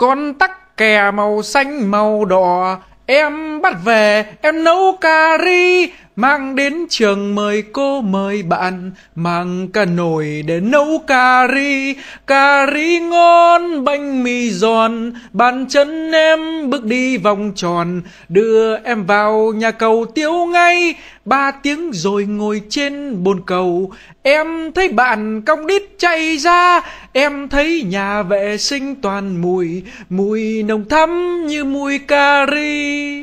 Con tắc kè màu xanh màu đỏ Em bắt về, em nấu cà ri Mang đến trường mời cô mời bạn Mang cả nồi để nấu cà ri Cà ri ngon, bánh mì giòn Bàn chân em bước đi vòng tròn Đưa em vào nhà cầu tiếu ngay Ba tiếng rồi ngồi trên bồn cầu Em thấy bạn cong đít chạy ra Em thấy nhà vệ sinh toàn mùi, mùi nồng thắm như mùi cà ri.